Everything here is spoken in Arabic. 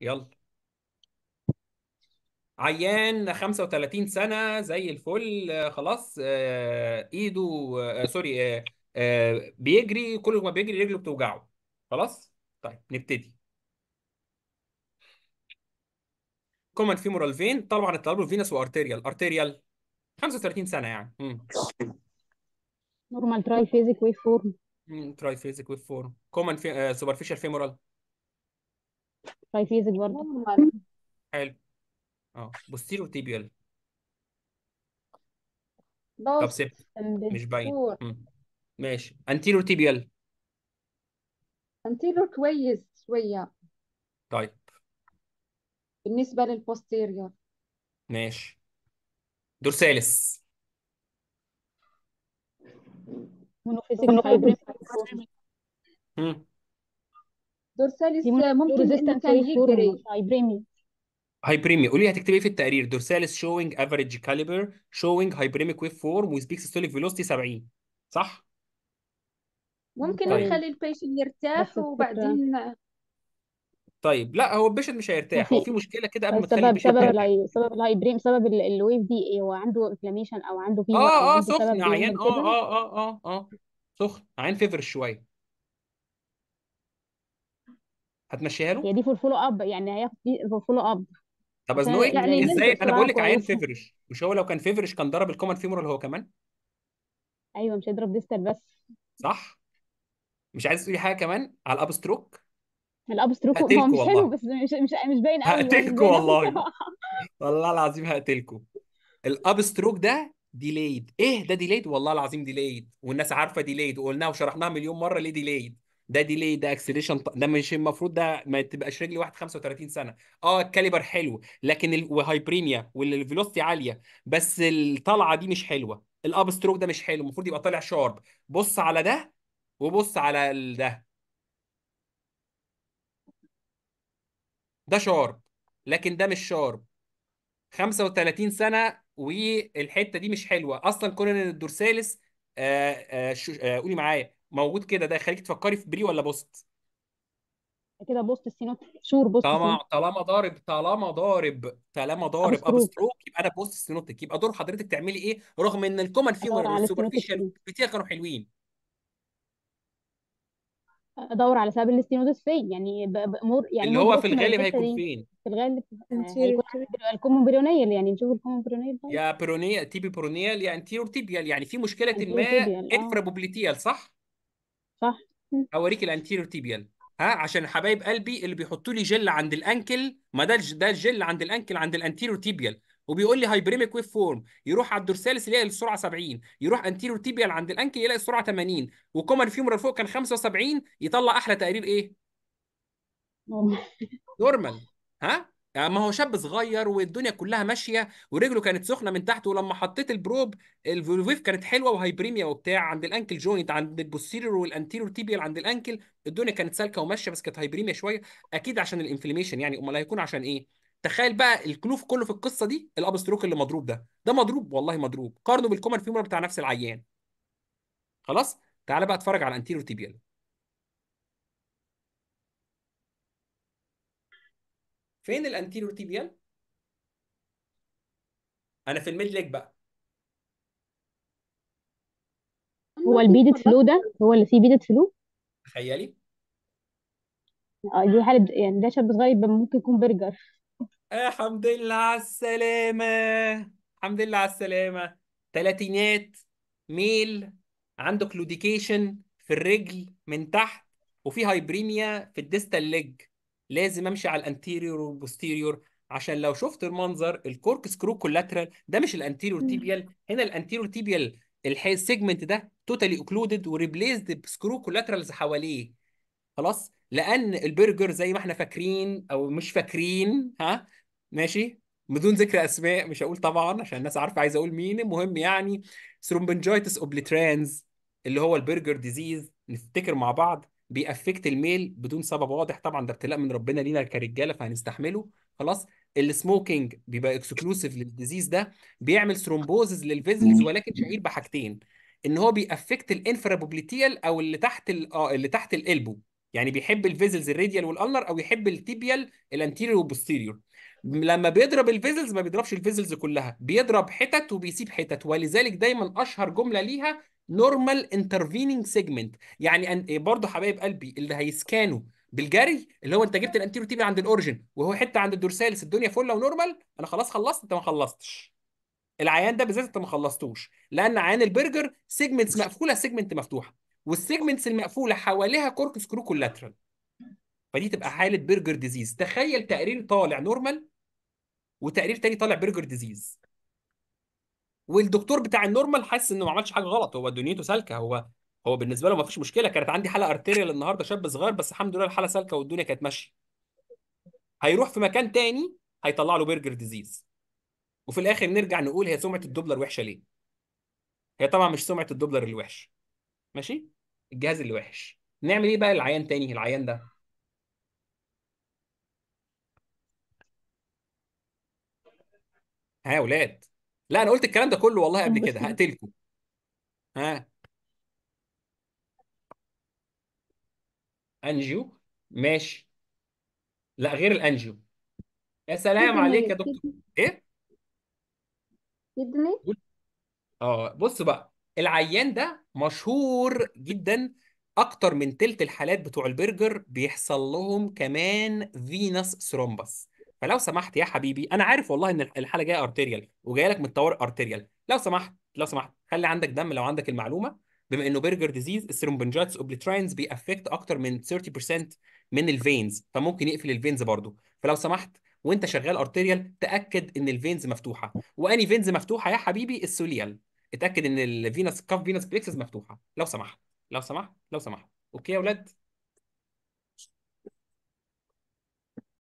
يلا عيان 35 سنة زي الفل خلاص آه، ايده آه، سوري آه، بيجري كل ما بيجري رجله بتوجعه خلاص طيب نبتدي كومن فيمورال فين طبعا التلابول فينس وارتيريال ارتيريال 35 سنة يعني نورمال تراي فيزيك ويف فورم تراي فيزيك ويف فورم كومن سوبرفيشال فيمورال فيزيك برضه حلو اه بصي بوستيريو تيبيال طب سيب مش باين امبستور مم. ماشي انتيريور تيبيال انتيريور كويس شوية طيب بالنسبة للبوستيريور ماشي دورسالس منوفيسيك هايبرين مم. دورساليس ممكن انه كان يجري هايبريمي هايبريمي قولي هتكتبي إيه في التقرير دورساليس شوينج افريج كاليبر شوينج هايبريميك ويف فورم وسبيك سيستوليك فيلوستي 70 صح؟ ممكن طيب. نخلي البيشن يرتاح وبعدين طيب لا هو البيشن مش هيرتاح هو في مشكله كده قبل ما تخلي سبب البيشنت سبب الهاي... سبب سبب الويف دي ايه هو عنده انفلاميشن او عنده في اه اه سخن عيان اه اه اه اه اه سخن عيان فيفر شويه هتمشيها له هي دي في فولو اب يعني هياخد دي في فولو اب طب عشان ازنقك يعني ازاي انا بقول لك عيان كويسه فيفرش مش هو لو كان فيفرش كان ضرب الكومن فيمورال هو كمان ايوه مش هيضرب ديستال بس صح مش عايز تقولي حاجه كمان على الاب ستروك الاب ستروك هو هقتلكوا مش حلو والله بس مش مش مش باين قوي مش هقتلكوا باين قوي والله والله العظيم هقتلكوا الاب ستروك ده ديليد ايه ده ديليد والله العظيم ديليد والناس عارفه ديليد وقلناها وشرحناها مليون مره ليه ديليد ده ديلي ده اكسليشن ده مش المفروض ده ما تبقاش رجل واحد 35 سنه اه الكاليبر حلو لكن ال... وهايبرينيا والفيلوستي عاليه بس الطلعه دي مش حلوه الاب ستروك ده مش حلو المفروض يبقى طالع شارب بص على ده وبص على ده ده شارب لكن ده مش شارب 35 سنه والحته دي مش حلوه اصلا ان الدورسالس آه آه آه قولي معايا موجود كده ده يخليك تفكري في بري ولا بوست كده بوست السينوت شور بوست طالما السينوتك طالما ضارب طالما ضارب طالما ضارب ستروك ابستروك يبقى انا بوست سينوتك يبقى دور حضرتك تعملي ايه رغم ان الكومن ادور على السينوتك والسوبرفيشال فين كتير كانوا حلوين ادور على سبب الاستينوزس فين يعني مور يعني اللي مور هو في بوست من الغالب الحته هيكون دي فين في الغالب هيكون الكومون برونيال يعني نشوف الكومون برونيال يا بيرونيال تيبي بيرونيال يا يعني انتيرور تيبيال يعني في مشكله ما الانتيريال اه انفرابوبليتيال صح صح اوريك الانتيريور تيبيال ها عشان حبايب قلبي اللي بيحطوا لي جل عند الانكل ما ده ده الجل عند الانكل عند الانتيريور تيبيال وبيقول لي هايبريميك ويف فورم يروح على الدورسالس يلاقي السرعه 70 يروح انتيريور تيبيال عند الانكل يلاقي السرعه 80 وكومن فيومرال فوق كان 75 يطلع احلى تقرير ايه نورمال ها يعني ما هو شاب صغير والدنيا كلها ماشيه ورجله كانت سخنه من تحت ولما حطيت البروب الفولفيف كانت حلوه وهيبريميا وبتاع عند الانكل جوينت عند البوستيريور والانتيريور تيبيال عند الانكل الدنيا كانت سالكه وماشيه بس كانت هيبريميا شويه اكيد عشان الانفليميشن يعني امال هيكون عشان ايه؟ تخيل بقى الكلوف كله في القصه دي الابستروك اللي مضروب ده ده مضروب والله مضروب قارنه بالكومن فيمور بتاع نفس العيان خلاص تعالى بقى اتفرج على الانتيريور تيبيال فين الانتيريور تيبيال؟ انا في الميد ليج بقى هو البيدت فلو ده هو اللي فيه بيدت فلو تخيلي اه دي حالة يعني ده شاب صغير ممكن يكون برجر الحمد لله على السلامة الحمد لله على السلامة تلاتينات ميل عنده كلوديكيشن في الرجل من تحت وفي هايبريميا في الديستال ليج لازم امشي على الانتيريور والبوستيريور عشان لو شفت المنظر الكورك سكرو كولاترال ده مش الانتيريور تيبيال هنا الانتيريور تيبيال السيجمنت ده توتالي اوكلودد وريبليسد بسكرو كولاترالز حواليه خلاص لان البرجر زي ما احنا فاكرين او مش فاكرين ها ماشي بدون ذكر اسماء مش هقول طبعا عشان الناس عارفه عايز اقول مين المهم يعني ثرومبنجايتس اوبليترانز اللي هو البرجر ديزيز نفتكر مع بعض بيأفكت الميل بدون سبب واضح طبعا ده ابتلاء من ربنا لينا كرجاله فهنستحمله خلاص السموكينج بيبقى اكسكلوسيف للديزيز ده بيعمل ثرومبوزز للفيزلز ولكن شهير بحاجتين ان هو بيأفكت الانفرابوبليتيال او اللي تحت اه اللي تحت الالبو يعني بيحب الفيزلز الراديال والالنر او يحب التيبيال الانتيريور والبوستيريور لما بيضرب الفيزلز ما بيضربش الفيزلز كلها بيضرب حتت وبيسيب حتت ولذلك دايما اشهر جمله ليها نورمال انترفيننج سيجمنت يعني إيه، برضه حبايب قلبي اللي هيسكانوا بالجري اللي هو انت جبت الانتيرو تيبي عند الاورجن وهو حته عند الدورسالس الدنيا فله ونورمال انا خلاص خلصت انت ما خلصتش العيان ده بالذات انت ما خلصتوش لان عيان البرجر سيجمنتس مقفوله سيجمنت مفتوحه والسيجمنتس المقفوله حواليها كورك سكرو كولاترال فدي تبقى حاله برجر ديزيز تخيل تقرير طالع نورمال وتقرير تاني طالع برجر ديزيز والدكتور بتاع النورمال حاسس انه ما عملش حاجه غلط هو دنيته سالكه هو هو بالنسبه له ما فيش مشكله كانت عندي حاله ارتيريال النهارده شاب صغير بس الحمد لله الحاله سالكه والدنيا كانت ماشيه هيروح في مكان تاني هيطلع له برجر ديزيز وفي الاخر نرجع نقول هي سمعه الدوبلر وحشه ليه هي طبعا مش سمعه الدوبلر الوحش ماشي الجهاز اللي وحش نعمل ايه بقى العيان تاني العيان ده ها يا اولاد لا انا قلت الكلام ده كله والله قبل كده هقتلكم ها انجيو ماشي لا غير الانجيو يا سلام عليك يا دكتور ايه كدني اه بص بقى العيان ده مشهور جدا اكتر من تلت الحالات بتوع البرجر بيحصل لهم كمان فينس ثرومبس فلو سمحت يا حبيبي انا عارف والله ان الحاله جايه ارتيريال وجايه لك من الطوارئ ارتيريال لو سمحت لو سمحت خلي عندك دم لو عندك المعلومه بما انه برجر ديزيز السيرومبنجاتس اوبليتراينز بيأفكت اكتر من 30% من الفينز فممكن يقفل الفينز برضه فلو سمحت وانت شغال ارتيريال تاكد ان الفينز مفتوحه واني فينز مفتوحه يا حبيبي السوليال اتاكد ان الفينس كاف فينس بليكسس مفتوحه لو سمحت لو سمحت لو سمحت اوكي يا اولاد